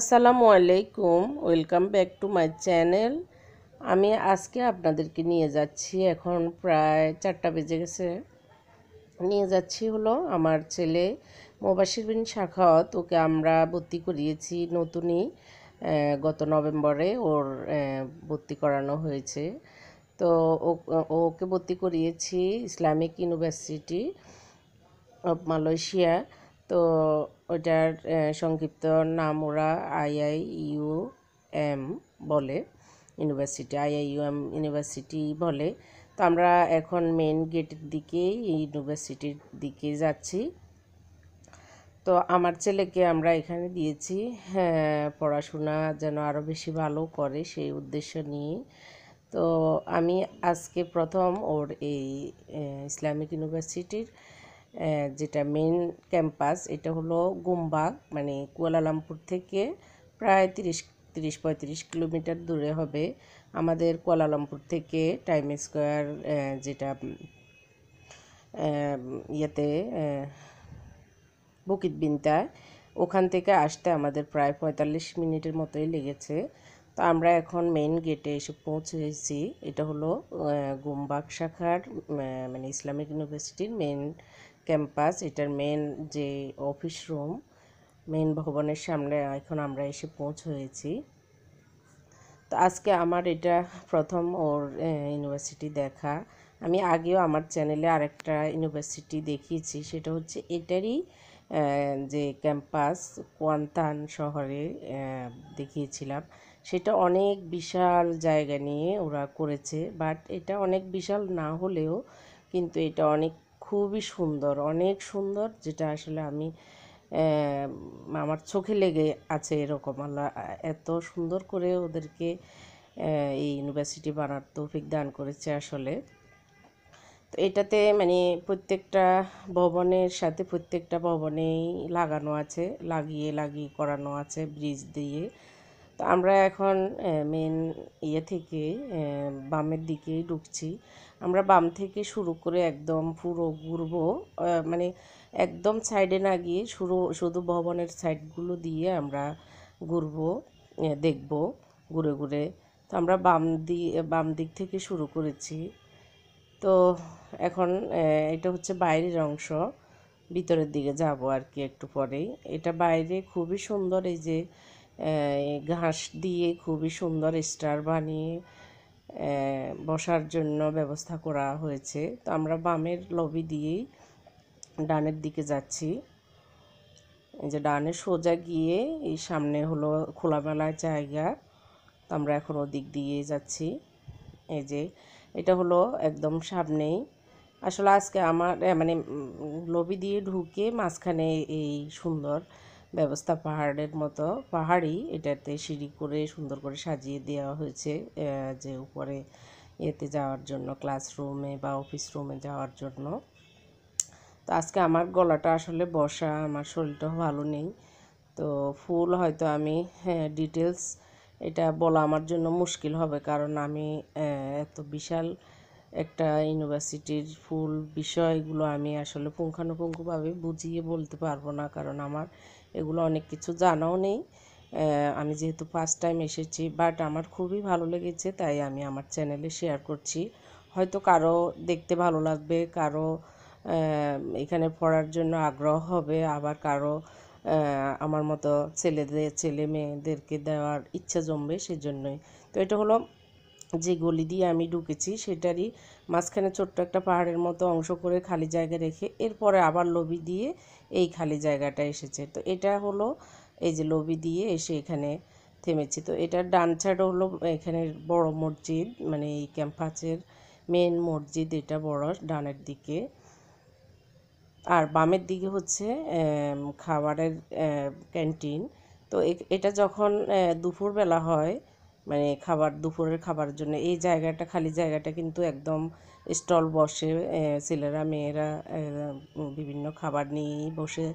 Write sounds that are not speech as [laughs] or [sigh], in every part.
আসসালামু আলাইকুম welcome back to my channel আমি আজকে আপনাদেরকে নিয়ে যাচ্ছি এখন প্রায় চারটা বেজে গেছে নিয়ে যাচ্ছি হলো আমার ছেলে মোবাসির বিন শাখাওয়াত ওকে আমরা ভর্তি করিয়েছি নতুনই গত নভেম্বরে ওর ভর্তি করানো হয়েছে তো ওকে ভর্তি করিয়েছি ইসলামিক ইউনিভার্সিটি অফ মালয়েশিয়া তো ওটার সংক্ষিপ্ত নাম ওরা ইউ এম বলে ইউনিভার্সিটি ইউ এম ইউনিভার্সিটি বলে তো আমরা এখন মেন গেটের দিকেই ইউনিভার্সিটির দিকে যাচ্ছি তো আমার ছেলেকে আমরা এখানে দিয়েছি পড়াশোনা যেন আরও বেশি ভালো করে সেই উদ্দেশ্য নিয়ে তো আমি আজকে প্রথম ওর এই ইসলামিক ইউনিভার্সিটির যেটা মেন ক্যাম্পাস এটা হলো গুম্বাগ মানে কুয়ালালামপুর থেকে প্রায় তিরিশ তিরিশ পঁয়ত্রিশ কিলোমিটার দূরে হবে আমাদের কুয়ালালামপুর থেকে টাইম স্কোয়ার যেটা ইয়েতে বুকিত বিনতায় ওখান থেকে আসতে আমাদের প্রায় পঁয়তাল্লিশ মিনিটের মতোই লেগেছে তো আমরা এখন মেন গেটে এসে পৌঁছেছি এটা হলো গুমবাগ শাখার মানে ইসলামিক ইউনিভার্সিটির মেন ক্যাম্পাস এটার মেন যে অফিস রুম মেন ভবনের সামনে এখন আমরা এসে পৌঁছেছি তো আজকে আমার এটা প্রথম ওর ইউনিভার্সিটি দেখা আমি আগেও আমার চ্যানেলে আরেকটা ইউনিভার্সিটি দেখিয়েছি সেটা হচ্ছে এটারই যে ক্যাম্পাস কোয়ান্তান শহরে দেখিয়েছিলাম সেটা অনেক বিশাল জায়গা নিয়ে ওরা করেছে বাট এটা অনেক বিশাল না হলেও কিন্তু এটা অনেক খুবই সুন্দর অনেক সুন্দর যেটা আসলে আমি আমার চোখে লেগে আছে এরকম আল্লাহ এত সুন্দর করে ওদেরকে এই ইউনিভার্সিটি বানার তৌফিক দান করেছে আসলে তো এটাতে মানে প্রত্যেকটা ভবনের সাথে প্রত্যেকটা ভবনেই লাগানো আছে লাগিয়ে লাগিয়ে করানো আছে ব্রিজ দিয়ে তো আমরা এখন মেন ইয়ে থেকে বামের দিকেই ঢুকছি আমরা বাম থেকে শুরু করে একদম পুরো ঘুরবো মানে একদম সাইডে না গিয়ে শুরু শুধু ভবনের সাইডগুলো দিয়ে আমরা ঘুরবো দেখব ঘুরে ঘুরে তো আমরা বাম দিয়ে বাম দিক থেকে শুরু করেছি তো এখন এটা হচ্ছে বাইরের অংশ ভিতরের দিকে যাব আর কি একটু পরেই এটা বাইরে খুবই সুন্দর এই যে ঘাস দিয়ে খুবই সুন্দর স্টার বানিয়ে বসার জন্য ব্যবস্থা করা হয়েছে তো আমরা বামের লবি দিয়েই ডানের দিকে যাচ্ছি এই যে ডানে সোজা গিয়ে এই সামনে হলো খোলামেলায় জায়গা তো আমরা এখন ওদিক দিয়ে যাচ্ছি এই যে এটা হলো একদম সামনেই আসলে আজকে আমার মানে লবি দিয়ে ঢুকে মাঝখানে এই সুন্দর ব্যবস্থা পাহাড়ের মতো পাহাড়ি এটাতে সিঁড়ি করে সুন্দর করে সাজিয়ে দেওয়া হয়েছে যে উপরে এতে যাওয়ার জন্য ক্লাসরুমে বা অফিস রুমে যাওয়ার জন্য তো আজকে আমার গলাটা আসলে বসা আমার শরীরটাও ভালো নেই তো ফুল হয়তো আমি ডিটেলস হ্যাঁ, এটা বলা আমার জন্য মুশকিল হবে কারণ আমি এত বিশাল একটা ইউনিভার্সিটির ফুল বিষয়গুলো আমি আসলে পুঙ্খানুপুঙ্খভাবে বুঝিয়ে বলতে পারবো না কারণ আমার এগুলো অনেক কিছু জানাও নেই আমি যেহেতু ফার্স্ট টাইম এসেছি বাট আমার খুবই ভালো লেগেছে তাই আমি আমার চ্যানেলে শেয়ার করছি হয়তো কারো দেখতে ভালো লাগবে কারো এখানে পড়ার জন্য আগ্রহ হবে আবার কারো আমার মতো ছেলেদের ছেলে মেয়েদেরকে দেওয়ার ইচ্ছা জমবে সেজন্যই তো এটা হলো যে গলি দিয়ে আমি ঢুকেছি সেটারই মাঝখানে ছোট্ট একটা পাহাড়ের মতো অংশ করে খালি জায়গা রেখে এরপরে আবার লবি দিয়ে এই খালি জায়গাটা এসেছে তো এটা হলো এই যে লবি দিয়ে এসে এখানে থেমেছি তো এটার ডান সাইড হলো এখানে বড় মসজিদ মানে এই ক্যাম্পাসের মেন মসজিদ এটা বড় ডানের দিকে আর বামের দিকে হচ্ছে খাবারের ক্যান্টিন তো এটা যখন দুপুরবেলা হয় মানে খাবার দুপুরের খাবার জন্য এই জায়গাটা খালি জায়গাটা কিন্তু একদম স্টল বসে ছেলেরা মেয়েরা বিভিন্ন খাবার নিয়েই বসে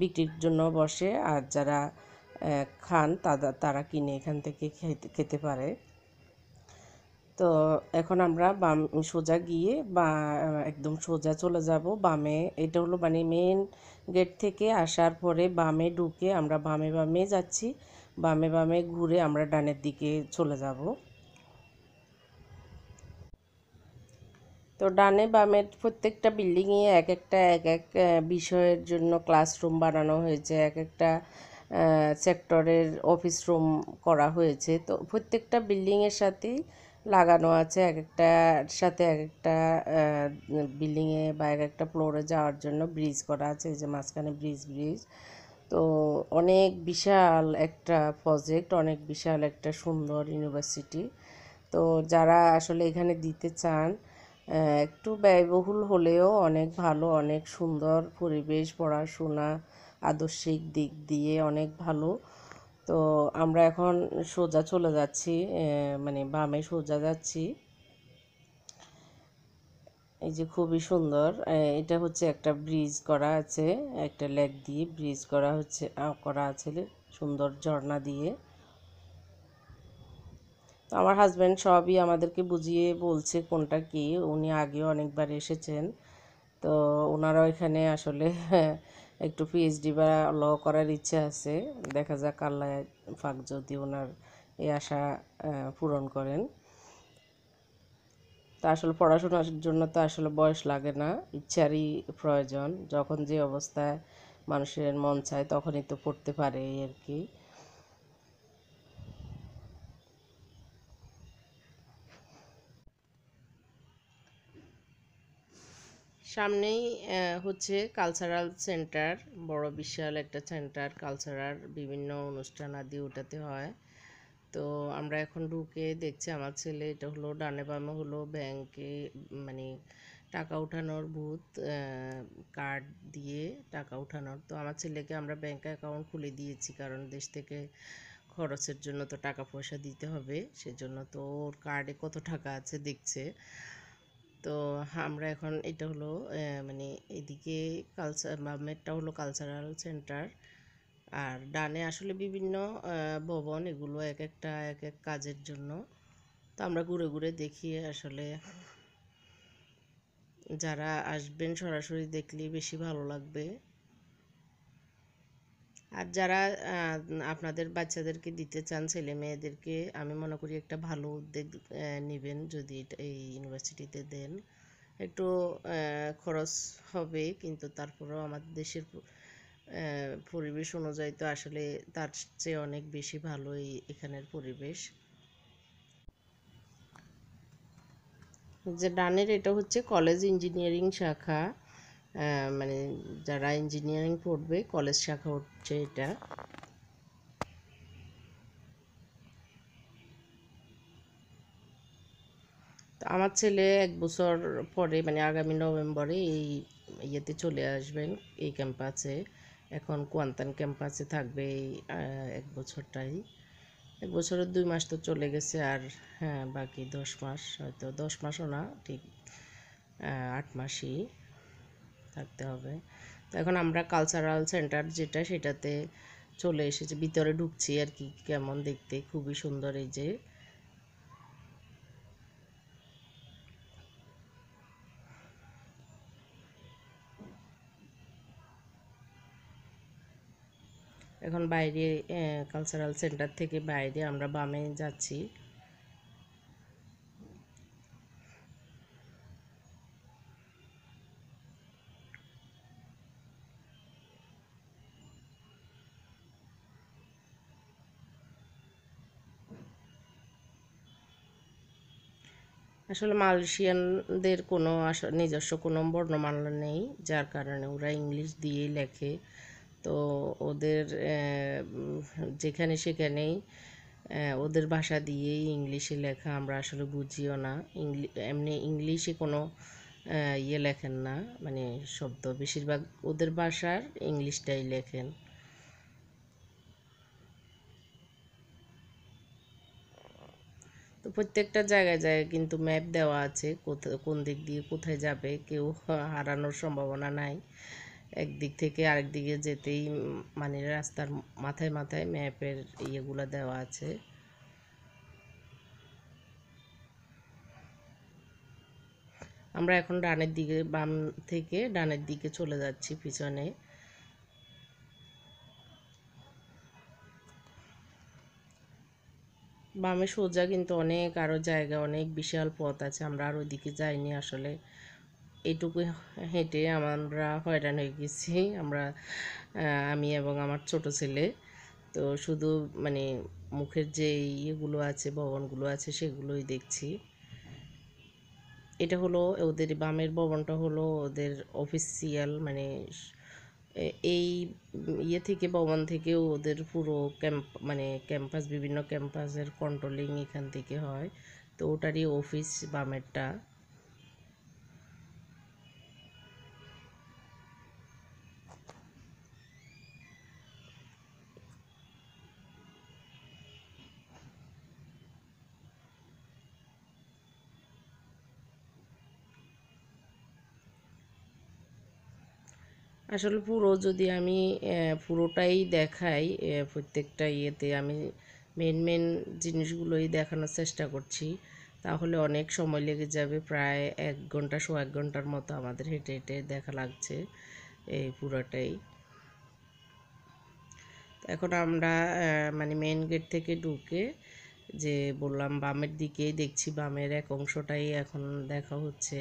বিক্রির জন্য বসে আর যারা খান তারা তারা কিনে এখান থেকে খেতে খেতে পারে তো এখন আমরা বাম সোজা গিয়ে বা একদম সোজা চলে যাব বামে এটা হলো মানে মেন গেট থেকে আসার পরে বামে ঢুকে আমরা বামে বামে যাচ্ছি বামে বামে ঘুরে আমরা ডানের দিকে চলে যাব তো ডানে বামের প্রত্যেকটা বিল্ডিংয়ে এক একটা এক এক বিষয়ের জন্য ক্লাসরুম বানানো হয়েছে এক একটা সেক্টরের অফিস রুম করা হয়েছে তো প্রত্যেকটা বিল্ডিংয়ের সাথেই লাগানো আছে এক একটা সাথে এক একটা বিল্ডিংয়ে বা এক একটা ফ্লোরে যাওয়ার জন্য ব্রিজ করা আছে এই যে মাঝখানে ব্রিজ ব্রিজ তো অনেক বিশাল একটা প্রজেক্ট অনেক বিশাল একটা সুন্দর ইউনিভার্সিটি তো যারা আসলে এখানে দিতে চান একটু ব্যয়বহুল হলেও অনেক ভালো অনেক সুন্দর পরিবেশ পড়াশোনা আদর্শিক দিক দিয়ে অনেক ভালো তো আমরা এখন সোজা চলে যাচ্ছি মানে বামে সোজা যাচ্ছি এই যে খুবই সুন্দর এটা হচ্ছে একটা ব্রিজ করা আছে একটা লেক দিয়ে ব্রিজ করা হচ্ছে করা আছে সুন্দর ঝর্ণা দিয়ে আমার হাজব্যান্ড সবই আমাদেরকে বুঝিয়ে বলছে কোনটা কি উনি আগেও অনেকবার এসেছেন তো ওনারাও এখানে আসলে [laughs] একটু পিএইচডি বা ল করার ইচ্ছে আছে দেখা যাক আল্লাহ ফাঁক যদি ওনার এই আশা পূরণ করেন তা আসলে পড়াশোনার জন্য তো আসলে বয়স লাগে না ইচ্ছারই প্রয়োজন যখন যে অবস্থায় মানুষের মন চায় তখনই তো পড়তে পারে এই আর কি সামনেই হচ্ছে কালচারাল সেন্টার বড় বিশাল একটা সেন্টার কালচারাল বিভিন্ন অনুষ্ঠান আদি ওটাতে হয় তো আমরা এখন ঢুকে দেখছি আমার ছেলে এটা হলো ডানে বামে হলো ব্যাংকে মানে টাকা উঠানোর ভূত কার্ড দিয়ে টাকা উঠানোর তো আমার ছেলেকে আমরা ব্যাংক অ্যাকাউন্ট খুলে দিয়েছি কারণ দেশ থেকে খরচের জন্য তো টাকা পয়সা দিতে হবে সেজন্য তো ওর কার্ডে কত টাকা আছে দেখছে তো আমরা এখন এটা হলো মানে এদিকে কালচার মেটটা হলো কালচারাল সেন্টার আর ডানে আসলে বিভিন্ন ভবন এগুলো এক একটা এক এক কাজের জন্য তো আমরা ঘুরে ঘুরে দেখি আসলে যারা আসবেন সরাসরি দেখলে বেশি ভালো লাগবে আর যারা আপনাদের বাচ্চাদেরকে দিতে চান ছেলে মেয়েদেরকে আমি মনে করি একটা ভালো উদ্যোগ নেবেন যদি এই ইউনিভার্সিটিতে দেন একটু খরচ হবে কিন্তু তারপরেও আমাদের দেশের পরিবেশ অনুযায়ী তো আসলে তার চেয়ে অনেক বেশি ভালো এখানের পরিবেশ যে ডানের এটা হচ্ছে কলেজ ইঞ্জিনিয়ারিং শাখা মানে যারা ইঞ্জিনিয়ারিং পড়বে কলেজ শাখা হচ্ছে এটা আমার ছেলে এক বছর পরে মানে আগামী নভেম্বরে এই ইয়েতে চলে আসবেন এই ক্যাম্পাসে এখন কোয়ান্তান ক্যাম্পাসে থাকবে এই এক বছরটাই এক বছরের দুই মাস তো চলে গেছে আর হ্যাঁ বাকি দশ মাস হয়তো দশ মাসও না ঠিক আট মাসই থাকতে হবে তো এখন আমরা কালচারাল সেন্টার যেটা সেটাতে চলে এসেছে ভিতরে ঢুকছি আর কি কেমন দেখতে খুবই সুন্দর এই যে এখন বাইরে কালচারাল সেন্টার থেকে বাইরে আমরা বামে যাচ্ছি আসলে মালয়েশিয়ানদের কোনো নিজস্ব কোনো বর্ণমালা নেই যার কারণে ওরা ইংলিশ দিয়েই লেখে তো ওদের যেখানে সেখানেই ওদের ভাষা দিয়েই ইংলিশে লেখা আমরা আসলে বুঝিও না ইংলি এমনি ইংলিশে কোনো ইয়ে লেখেন না মানে শব্দ বেশিরভাগ ওদের ভাষার ইংলিশটাই লেখেন তো প্রত্যেকটা জায়গায় জায়গায় কিন্তু ম্যাপ দেওয়া আছে কোন দিক দিয়ে কোথায় যাবে কেউ হারানোর সম্ভাবনা নাই একদিক থেকে আরেক দিকে যেতেই মানে রাস্তার মাথায় মাথায় ম্যাপের ইয়েগুলো দেওয়া আছে আমরা এখন ডানের দিকে বাম থেকে ডানের দিকে চলে যাচ্ছি পিছনে বামে সোজা কিন্তু অনেক আরও জায়গা অনেক বিশাল পথ আছে আমরা আর ওইদিকে যাইনি আসলে এটুকু হেঁটে আমরা হয়রান হয়ে গেছি আমরা আমি এবং আমার ছোট ছেলে তো শুধু মানে মুখের যে ইয়েগুলো আছে ভবনগুলো আছে সেগুলোই দেখছি এটা হলো ওদের বামের ভবনটা হলো ওদের অফিসিয়াল মানে এই ইয়ে থেকে ভবন থেকেও ওদের পুরো ক্যাম্প মানে ক্যাম্পাস বিভিন্ন ক্যাম্পাসের কন্ট্রোলিং এখান থেকে হয় তো ওটারই অফিস বামেরটা আসলে পুরো যদি আমি পুরোটাই দেখাই প্রত্যেকটা ইয়েতে আমি মেন মেন জিনিসগুলোই দেখানোর চেষ্টা করছি তাহলে অনেক সময় লেগে যাবে প্রায় এক ঘন্টা সো এক ঘন্টার মতো আমাদের হেঁটে হেঁটে দেখা লাগছে এই পুরোটাই এখন আমরা মানে মেন গেট থেকে ঢুকে যে বললাম বামের দিকেই দেখছি বামের এক অংশটাই এখন দেখা হচ্ছে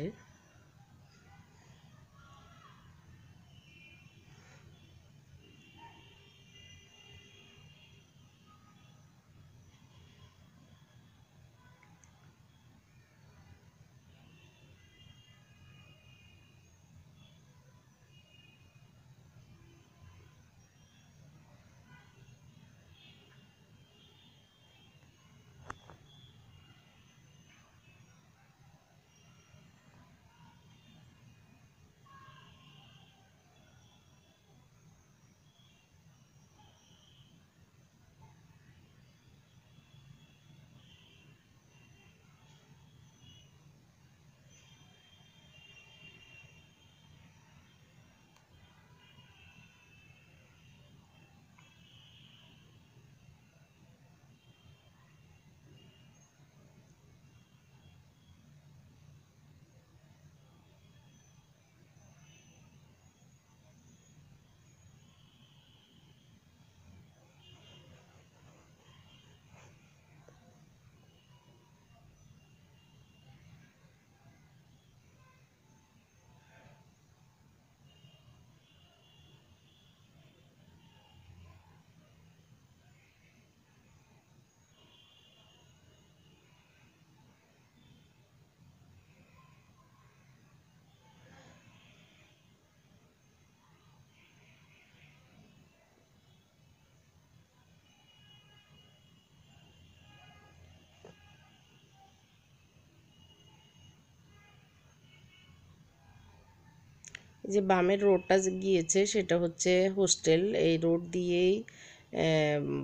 যে বামের রোডটা গিয়েছে সেটা হচ্ছে হোস্টেল এই রোড দিয়েই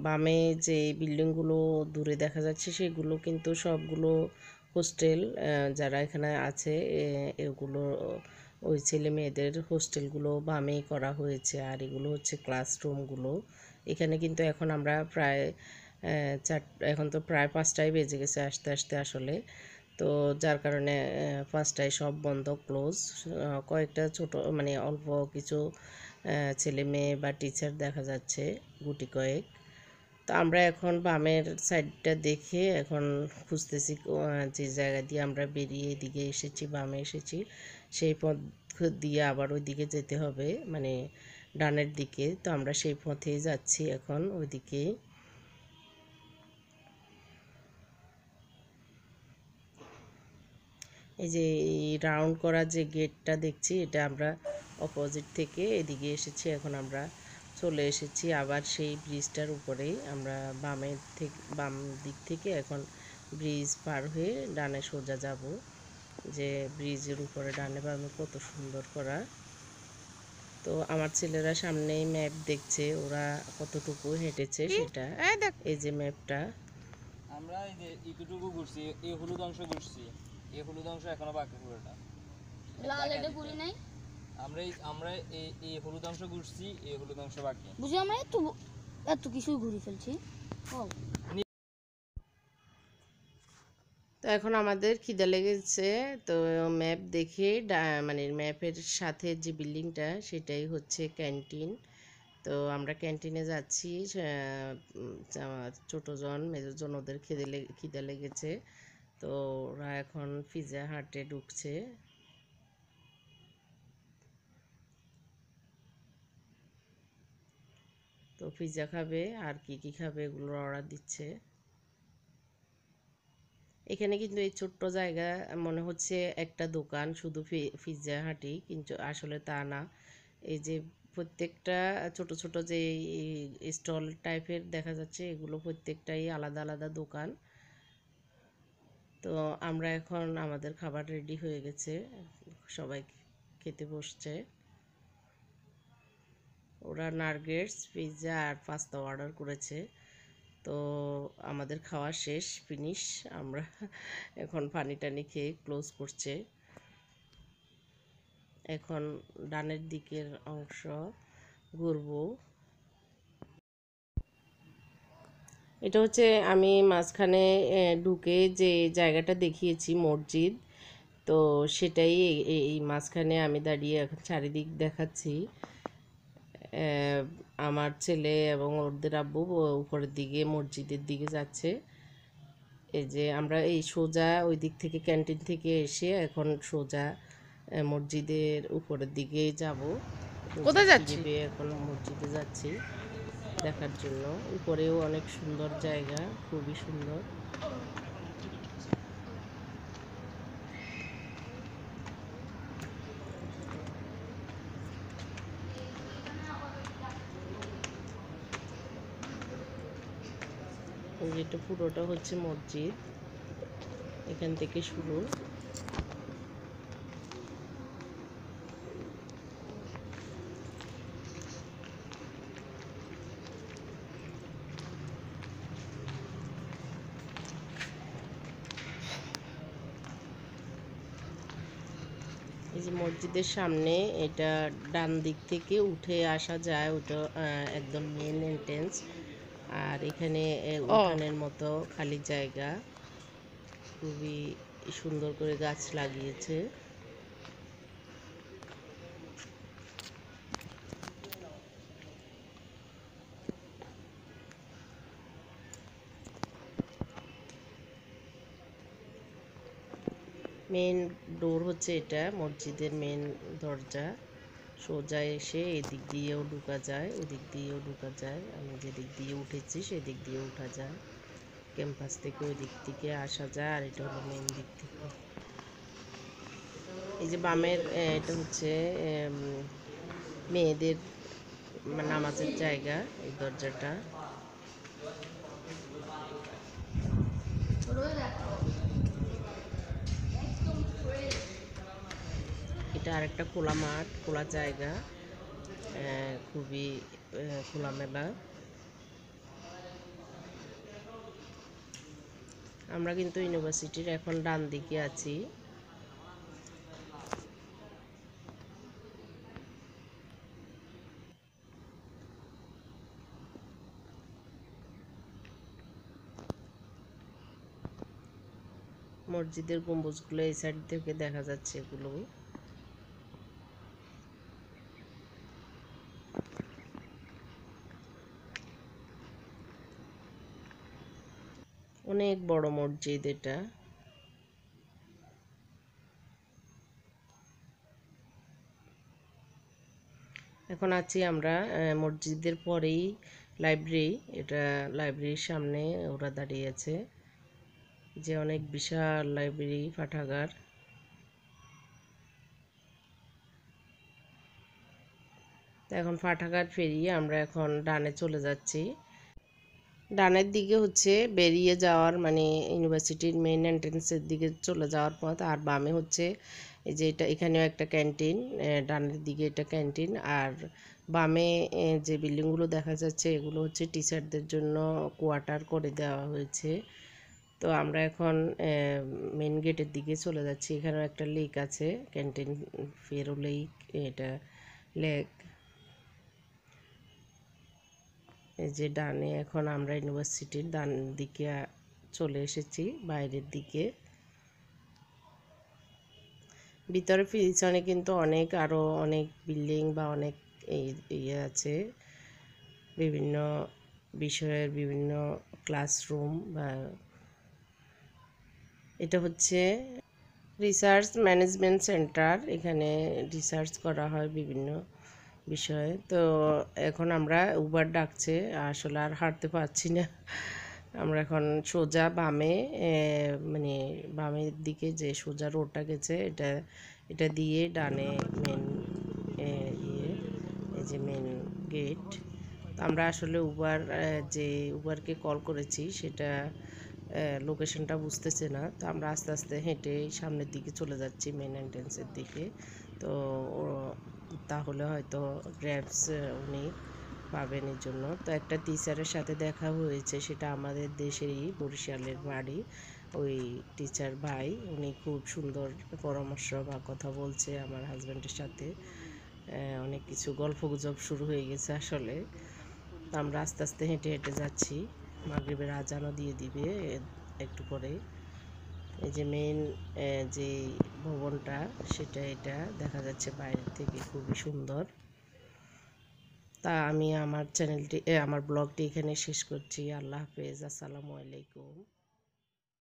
বামে যে বিল্ডিংগুলো দূরে দেখা যাচ্ছে সেগুলো কিন্তু সবগুলো হোস্টেল যারা এখানে আছে এগুলো ওই ছেলে মেয়েদের হোস্টেলগুলো বামেই করা হয়েছে আর এগুলো হচ্ছে ক্লাসরুমগুলো এখানে কিন্তু এখন আমরা প্রায় চার এখন তো প্রায় পাঁচটাই বেজে গেছে আসতে আসতে আসলে তো যার কারণে পাঁচটায় সব বন্ধ ক্লোজ কয়েকটা ছোট মানে অল্প কিছু ছেলে মেয়ে বা টিচার দেখা যাচ্ছে গুটি কয়েক তো আমরা এখন বামের সাইডটা দেখে এখন খুঁজতেছি যে জায়গা দিয়ে আমরা বেরিয়ে এদিকে এসেছি বামে এসেছি সেই পথ দিয়ে আবার ওইদিকে যেতে হবে মানে ডানের দিকে তো আমরা সেই পথেই যাচ্ছি এখন ওইদিকেই এই যে এই রাউন্ড করা যে গেটটা দেখছি এটা আমরা অপোজিট থেকে এদিকে এসেছি এখন আমরা চলে এসেছি আবার সেই ব্রিজটার উপরেই আমরা বামের থেকে বাম দিক থেকে এখন ব্রিজ পার হয়ে ডানে সোজা যাব যে ব্রিজের উপরে ডানে বামে কত সুন্দর করা তো আমার ছেলেরা সামনেই ম্যাপ দেখছে ওরা কতটুকু হেঁটেছে সেটা এই যে ম্যাপটা আমরা এই যে ঘুরছি এই হলুদ অংশ ঘুরছি এই হলুদ অংশ এখনো বাকি পুরোটা লাল এটা পুরি নাই আমরা আমরা এই এই হলুদ অংশ ঘুরছি এই হলুদ অংশ বাকি বুঝি আমরা এত এত কিছু ঘুরে ফেলছি তো এখন আমাদের খিদে লেগেছে তো ম্যাপ দেখে মানে ম্যাপের সাথে যে বিল্ডিংটা সেটাই হচ্ছে ক্যান্টিন তো আমরা ক্যান্টিনে যাচ্ছি ছোটোজন মেজরজন ওদের খিদে খিদে লেগেছে তো ওরা এখন পিজা হাটে ঢুকছে তো পিজা খাবে আর কি কি খাবে এগুলো অর্ডার দিচ্ছে এখানে কিন্তু এই ছোট্ট জায়গা মনে হচ্ছে একটা দোকান শুধু পিজা হাটি কিন্তু আসলে তা না এই যে প্রত্যেকটা ছোট ছোট যে স্টল টাইপের দেখা যাচ্ছে এগুলো প্রত্যেকটাই আলাদা আলাদা দোকান তো আমরা এখন আমাদের খাবার রেডি হয়ে গেছে সবাই খেতে বসছে ওরা নার্গেটস পিৎজা আর পাস্তা অর্ডার করেছে তো আমাদের খাওয়া শেষ ফিনিশ আমরা এখন পানি টানি খেয়ে ক্লোজ করছে এখন ডানের দিকের অংশ ঘুরবো এটা হচ্ছে আমি মাঝখানে ঢুকে যে জায়গাটা দেখিয়েছি মসজিদ তো সেটাই এই মাঝখানে আমি দাঁড়িয়ে এখন চারিদিক দেখাচ্ছি আমার ছেলে এবং ওদের আব্বু উপরের দিকে মসজিদের দিকে যাচ্ছে এই যে আমরা এই সোজা ওই দিক থেকে ক্যান্টিন থেকে এসে এখন সোজা মসজিদের উপরের দিকে যাব কোথায় যাচ্ছি এখন মসজিদে যাচ্ছি দেখার জন্য উপরেও অনেক সুন্দর জায়গা খুবই সুন্দর যেটা পুরোটা হচ্ছে মসজিদ এখান থেকে শুরু মসজিদের সামনে এটা ডান দিক থেকে উঠে আসা যায় ওটা একদম মেন এন্ট্রেন্স আর এখানে উঠানের মতো খালি জায়গা খুবই সুন্দর করে গাছ লাগিয়েছে মেন ডোর হচ্ছে এটা মসজিদের মেন দরজা সোজা এসে এদিক দিয়েও ঢুকা যায় ওদিক দিয়েও ঢুকা যায় আমি যেদিক দিয়ে উঠেছি সেদিক দিয়ে উঠা যায় ক্যাম্পাস থেকে ওই দিক থেকে আসা যায় আর এটা হলো মেন দিক থেকে এই যে বামের এটা হচ্ছে মেয়েদের নামাজের জায়গা এই দরজাটা এটা আরেকটা খোলা মাঠ খোলা জায়গা খুবই খোলামেলা আমরা কিন্তু ইউনিভার্সিটির এখন ডান দিকে আছি মসজিদের গম্বুজগুলো এই সাইড থেকে দেখা যাচ্ছে এগুলো অনেক বড় মসজিদ এটা এখন আছি আমরা মসজিদের পরেই লাইব্রেরি এটা লাইব্রেরির সামনে ওরা দাঁড়িয়ে আছে যে অনেক বিশাল লাইব্রেরি পাঠাগার এখন পাঠাগার ফেরিয়ে আমরা এখন ডানে চলে যাচ্ছি ডানের দিকে হচ্ছে বেরিয়ে যাওয়ার মানে ইউনিভার্সিটির মেইন এন্ট্রেন্সের দিকে চলে যাওয়ার পথ আর বামে হচ্ছে এই যে এটা এখানেও একটা ক্যান্টিন ডানের দিকে এটা ক্যান্টিন আর বামে যে বিল্ডিংগুলো দেখা যাচ্ছে এগুলো হচ্ছে টিচারদের জন্য কোয়ার্টার করে দেওয়া হয়েছে তো আমরা এখন মেন গেটের দিকে চলে যাচ্ছি এখানেও একটা লেক আছে ক্যান্টিন ফেরো লেক এটা লেক এই যে ডানে এখন আমরা ইউনিভার্সিটির ডান দিকে চলে এসেছি বাইরের দিকে ভিতরে পিছনে কিন্তু অনেক আরও অনেক বিল্ডিং বা অনেক ইয়ে আছে বিভিন্ন বিষয়ের বিভিন্ন ক্লাসরুম বা এটা হচ্ছে রিসার্চ ম্যানেজমেন্ট সেন্টার এখানে রিসার্চ করা হয় বিভিন্ন বিষয়ে তো এখন আমরা উবার ডাকছে আসলে আর হাঁটতে পারছি না আমরা এখন সোজা বামে মানে বামের দিকে যে সোজা রোডটা গেছে এটা এটা দিয়ে ডানে মেন ইয়ে এই যে মেন গেট আমরা আসলে উবার যে উবারকে কল করেছি সেটা লোকেশনটা বুঝতেছে না তো আমরা আস্তে আস্তে হেঁটে সামনের দিকে চলে যাচ্ছি মেন এন্ট্রেন্সের দিকে তো তাহলে হয়তো গ্র্যাবস উনি পাবেন এর জন্য তো একটা টিচারের সাথে দেখা হয়েছে সেটা আমাদের দেশেরই বরিশালের বাড়ি ওই টিচার ভাই উনি খুব সুন্দর পরামর্শ বা কথা বলছে আমার হাজব্যান্ডের সাথে অনেক কিছু গল্প গুজব শুরু হয়ে গেছে আসলে আমরা আস্তে আস্তে হেঁটে হেঁটে যাচ্ছি মাগরীবের আজানও দিয়ে দিবে একটু পরে এই যে মেন যে ভবনটা সেটা এটা দেখা যাচ্ছে বাইরের থেকে খুবই সুন্দর তা আমি আমার চ্যানেলটি আমার ব্লগটি এখানে শেষ করছি আল্লাহ হাফেজ আসসালামু আলাইকুম